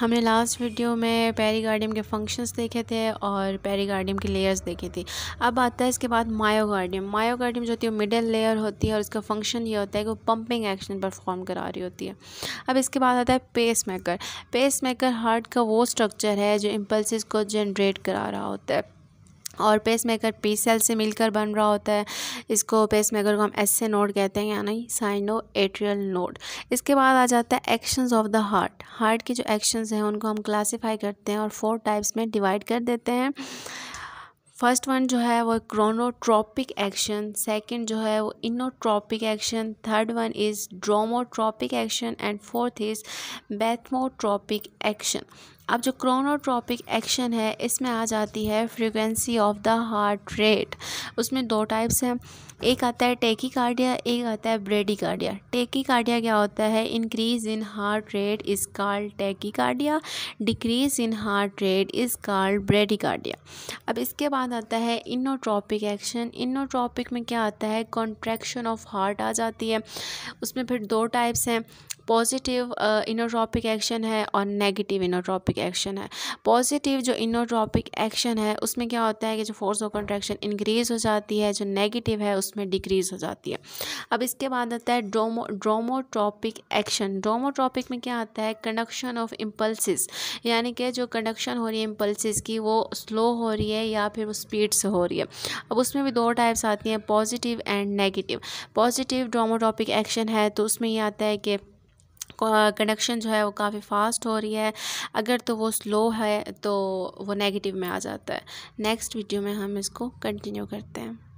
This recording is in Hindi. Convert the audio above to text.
हमने लास्ट वीडियो में पेरीगार्डियम के फंक्शंस देखे थे और पेरीगार्डियम की लेयर्स देखे थी अब आता है इसके बाद मायोगार्डियम मायोगार्डियम जो होती है मिडल लेयर होती है और उसका फंक्शन ये होता है कि वो पम्पिंग एक्शन परफॉर्म करा रही होती है अब इसके बाद आता है pacemaker pacemaker heart का वो स्ट्रक्चर है जो इम्पल्स को जनरेट करा रहा होता है और पेसमेकर पी सेल से मिलकर बन रहा होता है इसको पेसमेकर को हम एस से नोड कहते हैं यानी साइनो एट्रियल नोड इसके बाद आ जाता है actions of the heart heart की जो एक्शंस हैं उनको हम क्लासिफाई करते हैं और फोर टाइप्स में डिवाइड कर देते हैं फर्स्ट वन जो है वो क्रोनोट्रॉपिक एक्शन सेकंड जो है वो inotropic action third one is dromotropic action and fourth is bathmotropic action अब जो क्रोनोट्रॉपिक एक्शन है इसमें आ जाती है frequency of the heart rate उसमें दो टाइप्स हैं एक आता है टेकिकार्डिया एक आता है ब्रेडिकार्डिया टेकिकार्डिया क्या होता है increase in heart rate is called tachycardia decrease in heart rate is called bradycardia अब इसके बाद आता है इनोट्रॉपिक एक्शन इनोट्रॉपिक में क्या आता है कॉन्ट्रैक्शन ऑफ हार्ट आ जाती है उसमें फिर दो टाइप्स हैं पॉजिटिव इनोट्रॉपिक एक्शन है और नेगेटिव इनोट्रॉपिक एक्शन है पॉजिटिव जो इनोट्रॉपिक एक्शन है उसमें क्या होता है कि जो फोर्स ऑफ कंट्रैक्शन इंक्रीज़ हो जाती है जो नेगेटिव है उसमें डिक्रीज़ हो जाती है अब इसके बाद आता है ड्रोमो ड्रोमोट्रॉपिक एक्शन ड्रोमोट्रॉपिक में क्या आता है कंडक्शन ऑफ इम्पल्सिस यानी कि जो कंडक्शन हो रही है इम्पल्सिस की वो स्लो हो रही है या फिर वो स्पीड से हो रही है अब उसमें भी दो टाइप्स आती हैं positive and negative positive dromotropic action है तो उसमें ये आता है कि कनेक्शन जो है वो काफ़ी फास्ट हो रही है अगर तो वो स्लो है तो वो नेगेटिव में आ जाता है नेक्स्ट वीडियो में हम इसको कंटिन्यू करते हैं